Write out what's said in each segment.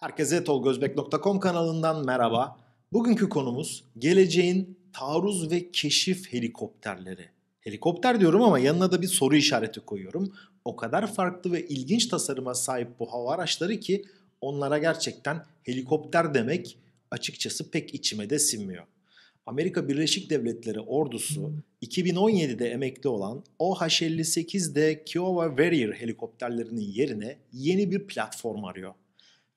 Herkese tolgozbek.com kanalından merhaba. Bugünkü konumuz geleceğin taarruz ve keşif helikopterleri. Helikopter diyorum ama yanına da bir soru işareti koyuyorum. O kadar farklı ve ilginç tasarıma sahip bu hava araçları ki onlara gerçekten helikopter demek açıkçası pek içime de sinmiyor. Amerika Birleşik Devletleri ordusu 2017'de emekli olan OH-58'de Kiowa Warrior helikopterlerinin yerine yeni bir platform arıyor.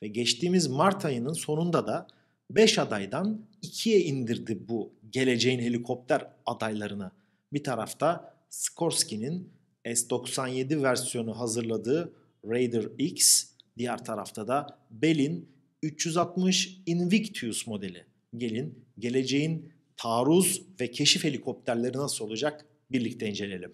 Ve geçtiğimiz Mart ayının sonunda da 5 adaydan 2'ye indirdi bu geleceğin helikopter adaylarını. Bir tarafta Skorsky'nin S97 versiyonu hazırladığı Raider X, diğer tarafta da Bell'in 360 Invictus modeli. Gelin geleceğin taarruz ve keşif helikopterleri nasıl olacak birlikte inceleyelim.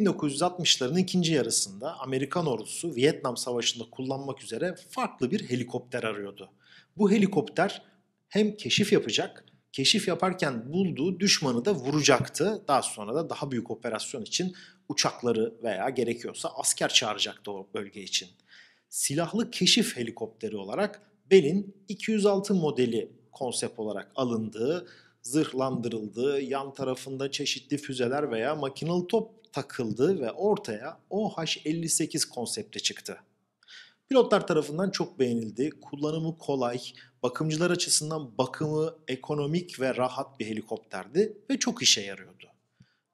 1960'ların ikinci yarısında Amerikan ordusu Vietnam Savaşı'nda kullanmak üzere farklı bir helikopter arıyordu. Bu helikopter hem keşif yapacak, keşif yaparken bulduğu düşmanı da vuracaktı. Daha sonra da daha büyük operasyon için uçakları veya gerekiyorsa asker çağıracaktı o bölge için. Silahlı keşif helikopteri olarak Bell'in 206 modeli konsept olarak alındığı zırhlandırıldı, yan tarafında çeşitli füzeler veya makinalı top takıldı ve ortaya OH-58 konsepti çıktı. Pilotlar tarafından çok beğenildi, kullanımı kolay, bakımcılar açısından bakımı ekonomik ve rahat bir helikopterdi ve çok işe yarıyordu.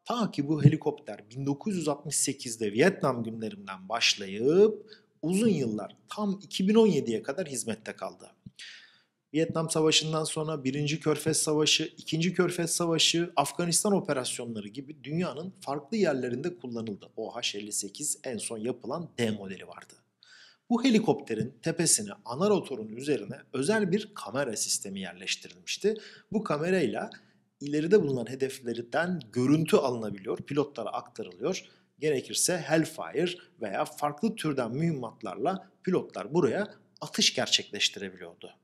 Ta ki bu helikopter 1968'de Vietnam günlerinden başlayıp uzun yıllar tam 2017'ye kadar hizmette kaldı. Vietnam Savaşı'ndan sonra Birinci Körfez Savaşı, İkinci Körfez Savaşı, Afganistan operasyonları gibi dünyanın farklı yerlerinde kullanıldı. OH-58 en son yapılan D modeli vardı. Bu helikopterin tepesine ana rotorun üzerine özel bir kamera sistemi yerleştirilmişti. Bu kamerayla ileride bulunan hedeflerden görüntü alınabiliyor, pilotlara aktarılıyor. Gerekirse Hellfire veya farklı türden mühimmatlarla pilotlar buraya atış gerçekleştirebiliyordu.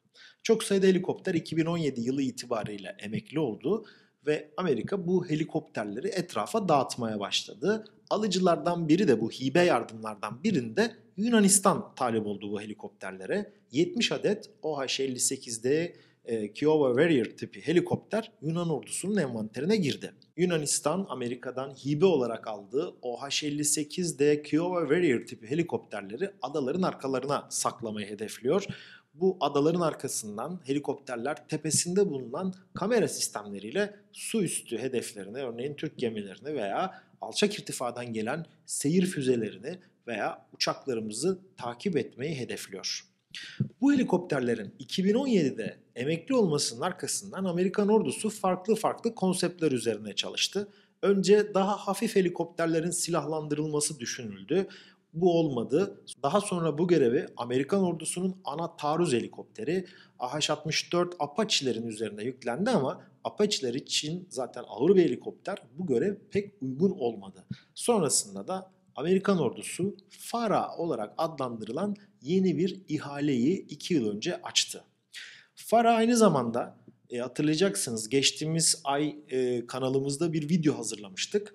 Çok sayıda helikopter 2017 yılı itibariyle emekli oldu ve Amerika bu helikopterleri etrafa dağıtmaya başladı. Alıcılardan biri de bu hibe yardımlardan birinde Yunanistan talip oldu bu helikopterlere. 70 adet OH-58D e, Kiowa Warrior tipi helikopter Yunan ordusunun envanterine girdi. Yunanistan, Amerika'dan hibe olarak aldığı OH-58D Kiowa Warrior tipi helikopterleri adaların arkalarına saklamayı hedefliyor bu adaların arkasından helikopterler tepesinde bulunan kamera sistemleriyle su üstü hedeflerine örneğin Türk gemilerini veya alçak irtifadan gelen seyir füzelerini veya uçaklarımızı takip etmeyi hedefliyor. Bu helikopterlerin 2017'de emekli olmasının arkasından Amerikan ordusu farklı farklı konseptler üzerine çalıştı. Önce daha hafif helikopterlerin silahlandırılması düşünüldü. Bu olmadı. Daha sonra bu görevi Amerikan ordusunun ana taarruz helikopteri AH-64 Apache'lerin üzerine yüklendi ama Apache'ler için zaten ağır bir helikopter bu görev pek uygun olmadı. Sonrasında da Amerikan ordusu FARA olarak adlandırılan yeni bir ihaleyi 2 yıl önce açtı. FARA aynı zamanda e, hatırlayacaksınız geçtiğimiz ay e, kanalımızda bir video hazırlamıştık.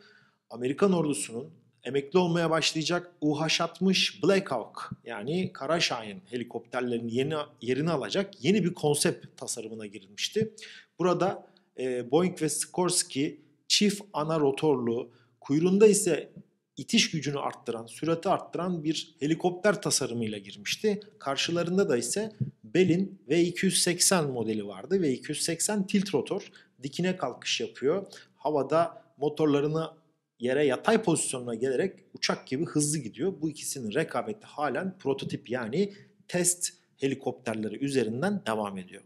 Amerikan ordusunun emekli olmaya başlayacak UH-60 Black Hawk yani Kara Şahin helikopterlerinin yeni yerini alacak yeni bir konsept tasarımına girilmişti. Burada e, Boeing ve Sikorsky çift ana rotorlu, kuyruğunda ise itiş gücünü arttıran, sürati arttıran bir helikopter tasarımıyla girmişti. Karşılarında da ise Bell'in V280 modeli vardı. V280 tilt rotor dikine kalkış yapıyor. Havada motorlarını yere yatay pozisyonuna gelerek uçak gibi hızlı gidiyor. Bu ikisinin rekabeti halen prototip yani test helikopterleri üzerinden devam ediyor.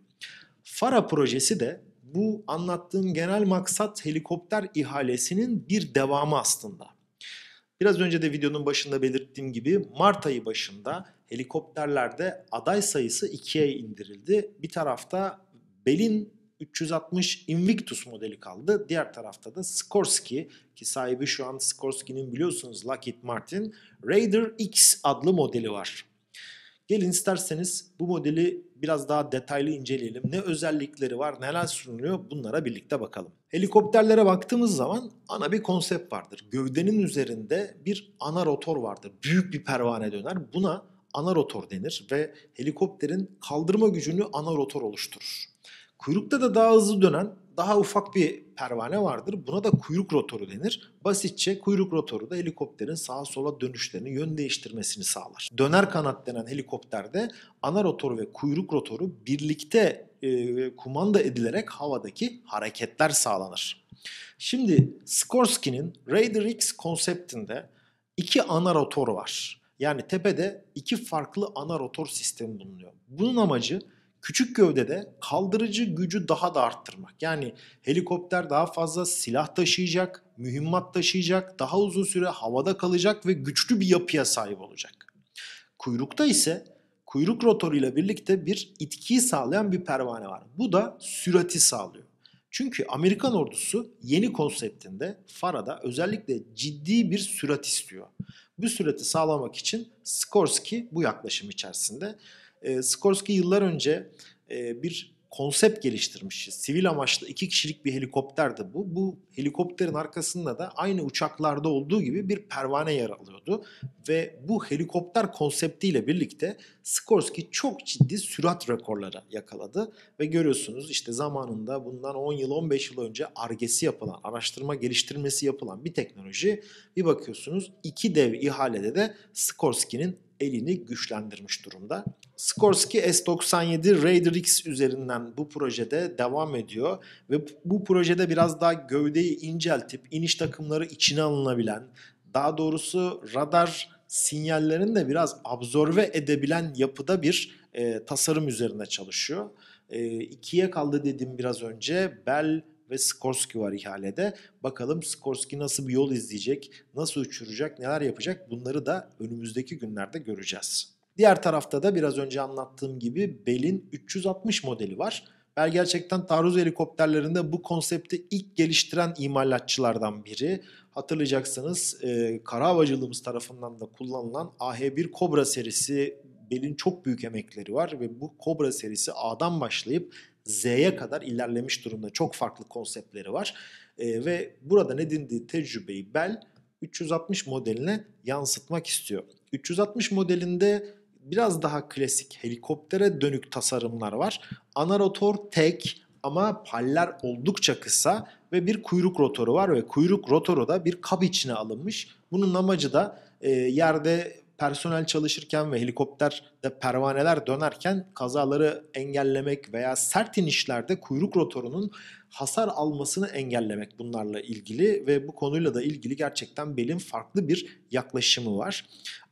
FARA projesi de bu anlattığım genel maksat helikopter ihalesinin bir devamı aslında. Biraz önce de videonun başında belirttiğim gibi Mart ayı başında helikopterlerde aday sayısı ikiye indirildi. Bir tarafta Belin 360 Invictus modeli kaldı. Diğer tarafta da Skorsky ki sahibi şu an Skorsky'nin biliyorsunuz Lockheed Martin Raider X adlı modeli var. Gelin isterseniz bu modeli biraz daha detaylı inceleyelim. Ne özellikleri var, neler sunuluyor bunlara birlikte bakalım. Helikopterlere baktığımız zaman ana bir konsept vardır. Gövdenin üzerinde bir ana rotor vardır. Büyük bir pervane döner. Buna ana rotor denir ve helikopterin kaldırma gücünü ana rotor oluşturur. Kuyrukta da daha hızlı dönen daha ufak bir pervane vardır. Buna da kuyruk rotoru denir. Basitçe kuyruk rotoru da helikopterin sağa sola dönüşlerini yön değiştirmesini sağlar. Döner kanat denen helikopterde ana rotor ve kuyruk rotoru birlikte e, kumanda edilerek havadaki hareketler sağlanır. Şimdi Skorsky'nin Raider X konseptinde iki ana rotor var. Yani tepede iki farklı ana rotor sistemi bulunuyor. Bunun amacı Küçük gövdede kaldırıcı gücü daha da arttırmak. Yani helikopter daha fazla silah taşıyacak, mühimmat taşıyacak, daha uzun süre havada kalacak ve güçlü bir yapıya sahip olacak. Kuyrukta ise kuyruk rotoruyla birlikte bir itkiyi sağlayan bir pervane var. Bu da sürati sağlıyor. Çünkü Amerikan ordusu yeni konseptinde Farada özellikle ciddi bir sürat istiyor. Bu sürati sağlamak için Skorsky bu yaklaşım içerisinde e, ee, Skorsky yıllar önce e, bir konsept geliştirmiş. Sivil amaçlı iki kişilik bir helikopterdi bu. Bu helikopterin arkasında da aynı uçaklarda olduğu gibi bir pervane yer alıyordu. Ve bu helikopter konseptiyle birlikte Skorsky çok ciddi sürat rekorları yakaladı. Ve görüyorsunuz işte zamanında bundan 10 yıl 15 yıl önce argesi yapılan, araştırma geliştirmesi yapılan bir teknoloji. Bir bakıyorsunuz iki dev ihalede de Skorsky'nin elini güçlendirmiş durumda. Skorsky S97 Raider X üzerinden bu projede devam ediyor ve bu projede biraz daha gövdeyi inceltip iniş takımları içine alınabilen, daha doğrusu radar sinyallerini de biraz absorbe edebilen yapıda bir e, tasarım üzerine çalışıyor. E, ikiye kaldı dedim biraz önce Bell ve Skorsky var ihalede. Bakalım Skorsky nasıl bir yol izleyecek, nasıl uçuracak, neler yapacak bunları da önümüzdeki günlerde göreceğiz. Diğer tarafta da biraz önce anlattığım gibi Bell'in 360 modeli var. Bell gerçekten taarruz helikopterlerinde bu konsepti ilk geliştiren imalatçılardan biri. Hatırlayacaksınız e, kara havacılığımız tarafından da kullanılan AH-1 Cobra serisi Bell'in çok büyük emekleri var ve bu Cobra serisi A'dan başlayıp Z'ye kadar ilerlemiş durumda. Çok farklı konseptleri var. E, ve buradan edindiği tecrübeyi Bell 360 modeline yansıtmak istiyor. 360 modelinde biraz daha klasik helikoptere dönük tasarımlar var. Ana rotor tek ama paller oldukça kısa ve bir kuyruk rotoru var ve kuyruk rotoru da bir kap içine alınmış. Bunun amacı da e, yerde personel çalışırken ve helikopterde pervaneler dönerken kazaları engellemek veya sert inişlerde kuyruk rotorunun hasar almasını engellemek bunlarla ilgili ve bu konuyla da ilgili gerçekten belin farklı bir yaklaşımı var.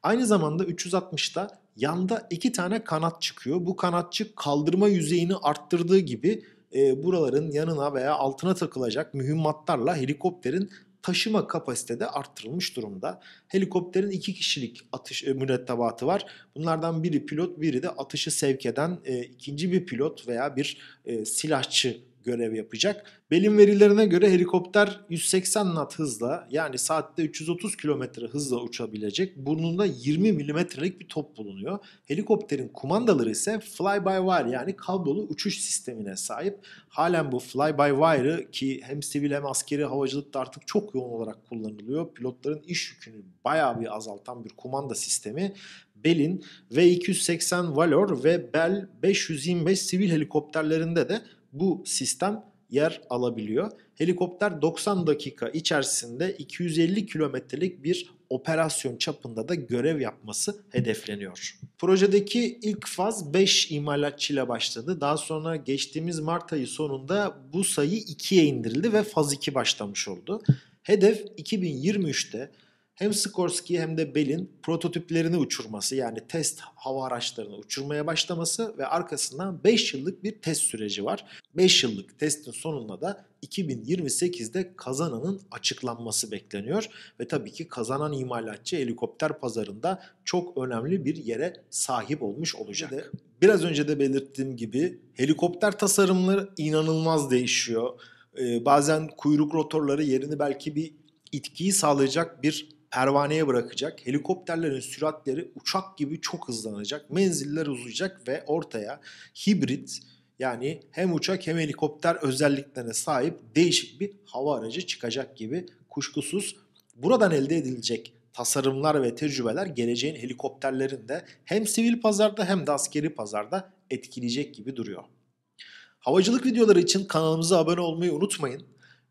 Aynı zamanda 360'ta yanda iki tane kanat çıkıyor. Bu kanatçı kaldırma yüzeyini arttırdığı gibi e, buraların yanına veya altına takılacak mühimmatlarla helikopterin taşıma kapasitede arttırılmış durumda. Helikopterin iki kişilik atış e, mürettebatı var. Bunlardan biri pilot, biri de atışı sevk eden e, ikinci bir pilot veya bir e, silahçı görev yapacak. Belin verilerine göre helikopter 180 knot hızla yani saatte 330 km hızla uçabilecek. Burnunda 20 milimetrelik bir top bulunuyor. Helikopterin kumandaları ise fly-by-wire yani kablolu uçuş sistemine sahip. Halen bu fly-by-wire'ı ki hem sivil hem askeri havacılıkta artık çok yoğun olarak kullanılıyor. Pilotların iş yükünü bayağı bir azaltan bir kumanda sistemi. Bell'in V280 Valor ve Bell 525 sivil helikopterlerinde de bu sistem yer alabiliyor. Helikopter 90 dakika içerisinde 250 kilometrelik bir operasyon çapında da görev yapması hedefleniyor. Projedeki ilk faz 5 imalatçıyla başladı. Daha sonra geçtiğimiz Mart ayı sonunda bu sayı 2'ye indirildi ve faz 2 başlamış oldu. Hedef 2023'te hem Skorsky hem de Bell'in prototiplerini uçurması yani test hava araçlarını uçurmaya başlaması ve arkasından 5 yıllık bir test süreci var. 5 yıllık testin sonunda da 2028'de kazananın açıklanması bekleniyor ve tabii ki kazanan imalatçı helikopter pazarında çok önemli bir yere sahip olmuş olacak. biraz önce de belirttiğim gibi helikopter tasarımları inanılmaz değişiyor. Ee, bazen kuyruk rotorları yerini belki bir itkiyi sağlayacak bir pervaneye bırakacak. Helikopterlerin süratleri uçak gibi çok hızlanacak. Menziller uzayacak ve ortaya hibrit yani hem uçak hem helikopter özelliklerine sahip değişik bir hava aracı çıkacak gibi kuşkusuz. Buradan elde edilecek tasarımlar ve tecrübeler geleceğin helikopterlerinde hem sivil pazarda hem de askeri pazarda etkileyecek gibi duruyor. Havacılık videoları için kanalımıza abone olmayı unutmayın.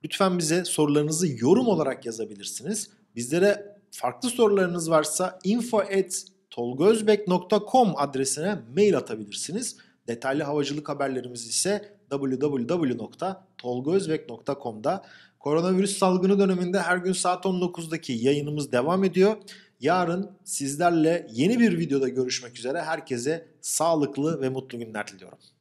Lütfen bize sorularınızı yorum olarak yazabilirsiniz. Bizlere farklı sorularınız varsa info@tolgozbek.com adresine mail atabilirsiniz. Detaylı havacılık haberlerimiz ise www.tolgozbek.com'da. Koronavirüs salgını döneminde her gün saat 19'daki yayınımız devam ediyor. Yarın sizlerle yeni bir videoda görüşmek üzere. Herkese sağlıklı ve mutlu günler diliyorum.